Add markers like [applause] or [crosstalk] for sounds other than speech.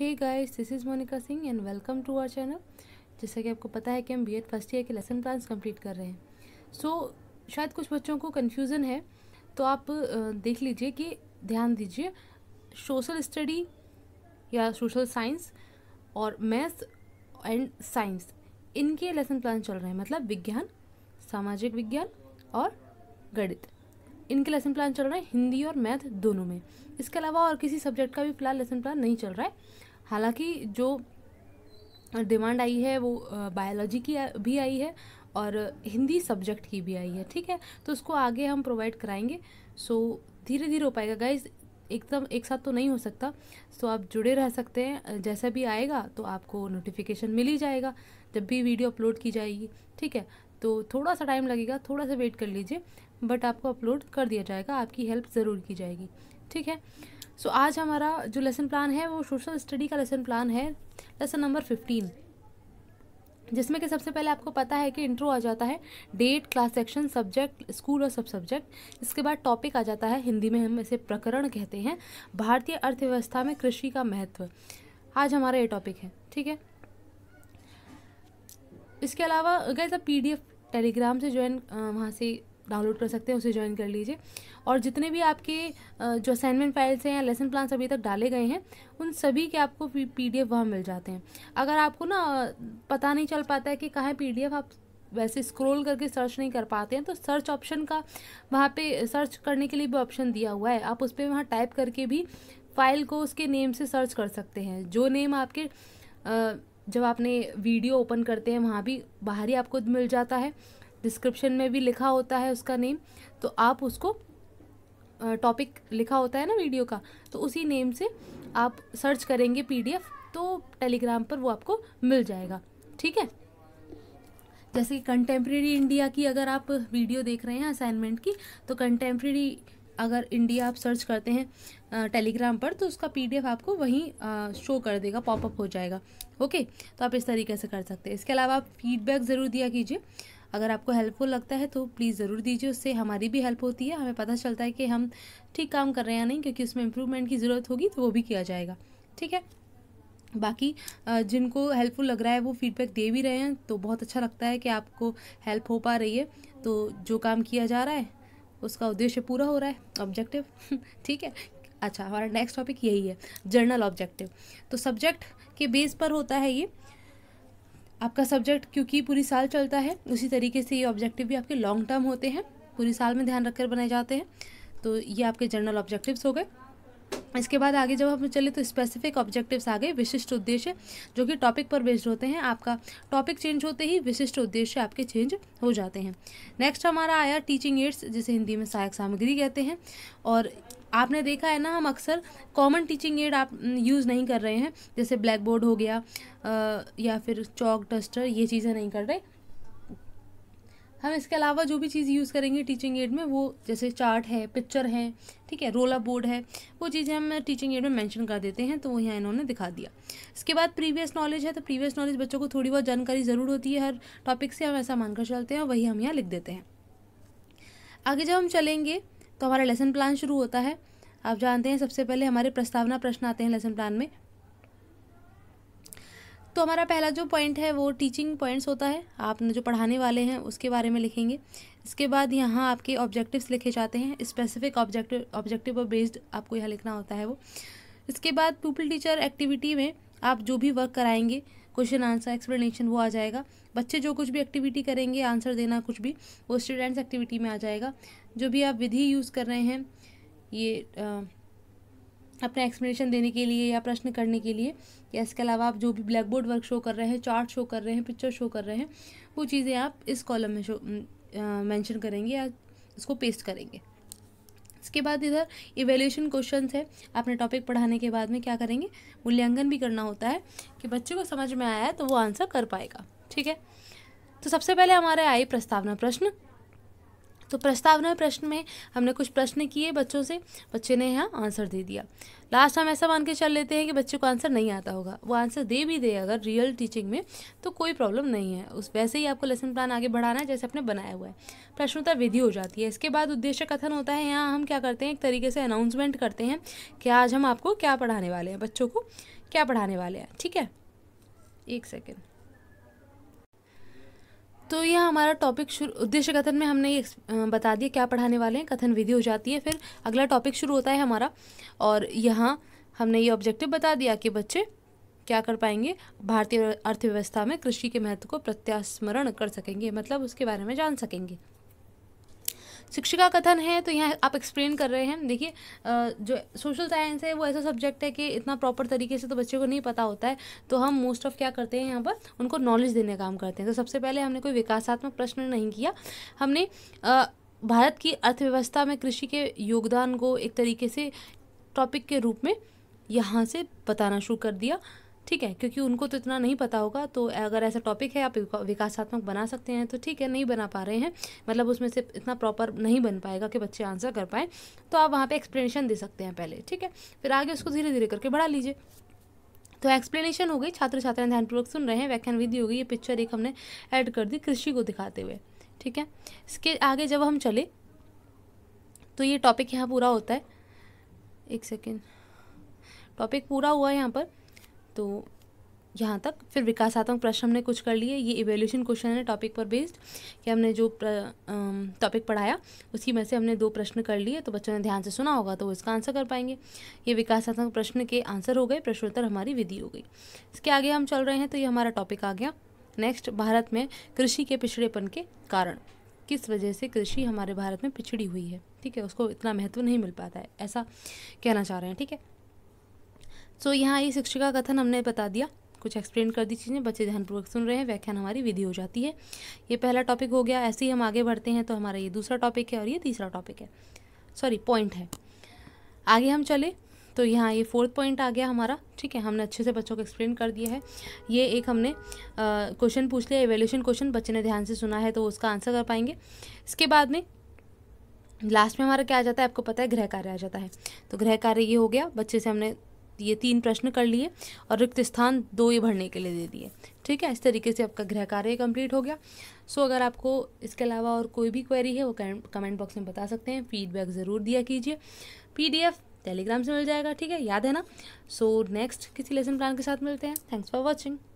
hey guys this is Monika Singh and welcome to our channel जैसा कि आपको पता है कि हम बीएड फर्स्ट ईयर के लेसन प्लान्स कंप्लीट कर रहे हैं सो so, शायद कुछ बच्चों को कन्फ्यूज़न है तो आप देख लीजिए कि ध्यान दीजिए सोशल स्टडी या सोशल साइंस और मैथ्स एंड साइंस इनके लेसन प्लान चल रहे हैं मतलब विज्ञान सामाजिक विज्ञान और गणित इनके लेसन प्लान चल रहे हैं हिंदी और मैथ दोनों में इसके अलावा और किसी सब्जेक्ट का भी फिलहाल लेसन प्लान नहीं चल रहा है हालांकि जो डिमांड आई है वो बायोलॉजी की भी आई है और हिंदी सब्जेक्ट की भी आई है ठीक है तो उसको आगे हम प्रोवाइड कराएंगे सो धीरे धीरे हो पाएगा गाइज एकदम एक साथ तो नहीं हो सकता सो आप जुड़े रह सकते हैं जैसा भी आएगा तो आपको नोटिफिकेशन मिल ही जाएगा जब भी वीडियो अपलोड की जाएगी ठीक है तो थोड़ा सा टाइम लगेगा थोड़ा सा वेट कर लीजिए बट आपको अपलोड कर दिया जाएगा आपकी हेल्प ज़रूर की जाएगी ठीक है सो so, आज हमारा जो लेसन प्लान है वो सोशल स्टडी का लेसन प्लान है लेसन नंबर फिफ्टीन जिसमें कि सबसे पहले आपको पता है कि इंट्रो आ जाता है date class section subject school और सब सब्जेक्ट इसके बाद टॉपिक आ जाता है हिंदी में हम इसे प्रकरण कहते हैं भारतीय अर्थव्यवस्था में कृषि का महत्व आज हमारा ये टॉपिक है ठीक है इसके अलावा अगर सब पी टेलीग्राम से ज्वाइन वहाँ से डाउनलोड कर सकते हैं उसे ज्वाइन कर लीजिए और जितने भी आपके जो असाइनमेंट फाइल्स हैं या लेसन प्लान्स अभी तक डाले गए हैं उन सभी के आपको पी डी वहाँ मिल जाते हैं अगर आपको ना पता नहीं चल पाता है कि कहाँ पी डी आप वैसे स्क्रॉल करके सर्च नहीं कर पाते हैं तो सर्च ऑप्शन का वहाँ पे सर्च करने के लिए भी ऑप्शन दिया हुआ है आप उस पर वहाँ टाइप करके भी फाइल को उसके नेम से सर्च कर सकते हैं जो नेम आपके जब आपने वीडियो ओपन करते हैं वहाँ भी बाहर ही आपको मिल जाता है डिस्क्रिप्शन में भी लिखा होता है उसका नेम तो आप उसको टॉपिक लिखा होता है ना वीडियो का तो उसी नेम से आप सर्च करेंगे पीडीएफ तो टेलीग्राम पर वो आपको मिल जाएगा ठीक है जैसे कि कंटेम्प्रेरी इंडिया की अगर आप वीडियो देख रहे हैं असाइनमेंट की तो कंटेम्प्रेरी अगर इंडिया आप सर्च करते हैं टेलीग्राम पर तो उसका पीडीएफ आपको वहीं शो कर देगा पॉपअप हो जाएगा ओके तो आप इस तरीके से कर सकते हैं इसके अलावा आप फीडबैक ज़रूर दिया कीजिए अगर आपको हेल्पफुल लगता है तो प्लीज़ ज़रूर दीजिए उससे हमारी भी हेल्प होती है हमें पता चलता है कि हम ठीक काम कर रहे हैं या नहीं क्योंकि उसमें इम्प्रूवमेंट की ज़रूरत होगी तो वो भी किया जाएगा ठीक है बाकी जिनको हेल्पफुल लग रहा है वो फीडबैक दे भी रहे हैं तो बहुत अच्छा लगता है कि आपको हेल्प हो पा रही है तो जो काम किया जा रहा है उसका उद्देश्य पूरा हो रहा है ऑब्जेक्टिव [laughs] ठीक है अच्छा हमारा नेक्स्ट टॉपिक यही है जर्नल ऑब्जेक्टिव तो सब्जेक्ट के बेस पर होता है ये आपका सब्जेक्ट क्योंकि पूरी साल चलता है उसी तरीके से ये ऑब्जेक्टिव भी आपके लॉन्ग टर्म होते हैं पूरी साल में ध्यान रखकर बनाए जाते हैं तो ये आपके जनरल ऑब्जेक्टिव्स हो गए इसके बाद आगे जब हम चले तो स्पेसिफिक ऑब्जेक्टिव्स आ गए विशिष्ट उद्देश्य जो कि टॉपिक पर बेस्ड होते हैं आपका टॉपिक चेंज होते ही विशिष्ट उद्देश्य आपके चेंज हो जाते हैं नेक्स्ट हमारा आया टीचिंग एड्स जिसे हिंदी में सहायक सामग्री कहते हैं और आपने देखा है ना हम अक्सर कॉमन टीचिंग एड आप यूज़ नहीं कर रहे हैं जैसे ब्लैक बोर्ड हो गया आ, या फिर चौक डस्टर ये चीज़ें नहीं कर रहे हम इसके अलावा जो भी चीज़ यूज़ करेंगे टीचिंग एड में वो जैसे चार्ट है पिक्चर है ठीक है रोला बोर्ड है वो चीज़ें हम टीचिंग एड में मेंशन कर देते हैं तो वो यहाँ इन्होंने दिखा दिया इसके बाद प्रीवियस नॉलेज है तो प्रीवियस नॉलेज बच्चों को थोड़ी बहुत जानकारी ज़रूर होती है हर टॉपिक से हम ऐसा मानकर चलते हैं वही हम यहाँ लिख देते हैं आगे जब हम चलेंगे तो हमारा लेसन प्लान शुरू होता है आप जानते हैं सबसे पहले हमारे प्रस्तावना प्रश्न आते हैं लेसन प्लान में तो हमारा पहला जो पॉइंट है वो टीचिंग पॉइंट्स होता है आपने जो पढ़ाने वाले हैं उसके बारे में लिखेंगे इसके बाद यहाँ आपके ऑब्जेक्टिव्स लिखे जाते हैं स्पेसिफिक ऑब्जेक्टिव ऑब्जेक्टिव और बेस्ड आपको यहाँ लिखना होता है वो इसके बाद पीपल टीचर एक्टिविटी में आप जो भी वर्क कराएंगे क्वेश्चन आंसर एक्सप्लेनेशन वो आ जाएगा बच्चे जो कुछ भी एक्टिविटी करेंगे आंसर देना कुछ भी वो स्टूडेंट्स एक्टिविटी में आ जाएगा जो भी आप विधि यूज़ कर रहे हैं ये आ, अपना एक्सप्लेनेशन देने के लिए या प्रश्न करने के लिए या इसके अलावा आप जो भी ब्लैक बोर्ड वर्क शो कर रहे हैं चार्ट शो कर रहे हैं पिक्चर शो कर रहे हैं वो चीज़ें आप इस कॉलम में शो मैंशन करेंगे या इसको पेस्ट करेंगे इसके बाद इधर इवेल्यूशन क्वेश्चन है अपने टॉपिक पढ़ाने के बाद में क्या करेंगे मूल्यांकन भी करना होता है कि बच्चे को समझ में आया है तो वो आंसर कर पाएगा ठीक है तो सबसे पहले हमारे आई प्रस्तावना प्रश्न तो प्रस्तावना प्रश्न में हमने कुछ प्रश्न किए बच्चों से बच्चे ने यहाँ आंसर दे दिया लास्ट हम ऐसा मान के चल लेते हैं कि बच्चे को आंसर नहीं आता होगा वो आंसर दे भी दे अगर रियल टीचिंग में तो कोई प्रॉब्लम नहीं है उस वैसे ही आपको लेसन प्लान आगे बढ़ाना है जैसे आपने बनाया हुआ है प्रश्नोत्तर विधि हो जाती है इसके बाद उद्देश्य कथन होता है यहाँ हम क्या करते हैं एक तरीके से अनाउंसमेंट करते हैं कि आज हम आपको क्या पढ़ाने वाले हैं बच्चों को क्या पढ़ाने वाले हैं ठीक है एक सेकेंड तो यह हमारा टॉपिक शुरू उद्देश्य कथन में हमने ये बता दिया क्या पढ़ाने वाले हैं कथन विधि हो जाती है फिर अगला टॉपिक शुरू होता है हमारा और यहाँ हमने ये ऑब्जेक्टिव बता दिया कि बच्चे क्या कर पाएंगे भारतीय अर्थव्यवस्था में कृषि के महत्व को प्रत्यास्मरण कर सकेंगे मतलब उसके बारे में जान सकेंगे शिक्षिका कथन है तो यहाँ आप एक्सप्लेन कर रहे हैं देखिए जो सोशल साइंस है वो ऐसा सब्जेक्ट है कि इतना प्रॉपर तरीके से तो बच्चे को नहीं पता होता है तो हम मोस्ट ऑफ क्या करते हैं यहाँ पर उनको नॉलेज देने का काम करते हैं तो सबसे पहले हमने कोई विकासात्मक प्रश्न नहीं किया हमने भारत की अर्थव्यवस्था में कृषि के योगदान को एक तरीके से टॉपिक के रूप में यहाँ से बताना शुरू कर दिया ठीक है क्योंकि उनको तो इतना नहीं पता होगा तो अगर ऐसा टॉपिक है आप विकासात्मक बना सकते हैं तो ठीक है नहीं बना पा रहे हैं मतलब उसमें से इतना प्रॉपर नहीं बन पाएगा कि बच्चे आंसर कर पाएँ तो आप वहाँ पर एक्सप्लेनेशन दे सकते हैं पहले ठीक है फिर आगे उसको धीरे धीरे करके बढ़ा लीजिए तो एक्सप्लेनेशन हो गई छात्र छात्राएं ध्यानपूर्वक सुन रहे हैं व्याख्यान विधि हो गई ये पिक्चर एक हमने ऐड कर दी कृषि को दिखाते हुए ठीक है इसके आगे जब हम चले तो ये टॉपिक यहाँ पूरा होता है एक सेकेंड टॉपिक पूरा हुआ है यहाँ पर तो यहाँ तक फिर विकासात्मक प्रश्न हमने कुछ कर लिए ये इवेल्यूशन क्वेश्चन है टॉपिक पर बेस्ड कि हमने जो टॉपिक पढ़ाया उसी में से हमने दो प्रश्न कर लिए तो बच्चों ने ध्यान से सुना होगा तो वो इसका आंसर कर पाएंगे ये विकासात्मक प्रश्न के आंसर हो गए प्रश्नोत्तर हमारी विधि हो गई इसके आगे हम चल रहे हैं तो ये हमारा टॉपिक आ गया नेक्स्ट भारत में कृषि के पिछड़ेपन के कारण किस वजह से कृषि हमारे भारत में पिछड़ी हुई है ठीक है उसको इतना महत्व नहीं मिल पाता है ऐसा कहना चाह रहे हैं ठीक है सो यहाँ ये शिक्षिका कथन हमने बता दिया कुछ एक्सप्लेन कर दी चीज़ें बच्चे ध्यानपूर्वक सुन रहे हैं व्याख्यान हमारी विधि हो जाती है ये पहला टॉपिक हो गया ऐसे ही हम आगे बढ़ते हैं तो हमारा ये दूसरा टॉपिक है और ये तीसरा टॉपिक है सॉरी पॉइंट है आगे हम चले तो यहाँ ये फोर्थ पॉइंट आ गया हमारा ठीक है हमने अच्छे से बच्चों को एक्सप्लेन कर दिया है ये एक हमने क्वेश्चन पूछ लिया एवेल्यूशन क्वेश्चन बच्चे ने ध्यान से सुना है तो उसका आंसर कर पाएंगे इसके बाद में लास्ट में हमारा क्या आ जाता है आपको पता है गृह कार्य आ जाता है तो गृह कार्य ये हो गया बच्चे से हमने ये तीन प्रश्न कर लिए और रिक्त स्थान दो ये भरने के लिए दे दिए ठीक है इस तरीके से आपका गृह कार्य कंप्लीट हो गया सो अगर आपको इसके अलावा और कोई भी क्वेरी है वो कमेंट बॉक्स में बता सकते हैं फीडबैक ज़रूर दिया कीजिए पीडीएफ टेलीग्राम से मिल जाएगा ठीक है याद है ना सो so, नेक्स्ट किसी लेसन प्लान के साथ मिलते हैं थैंक्स फॉर वॉचिंग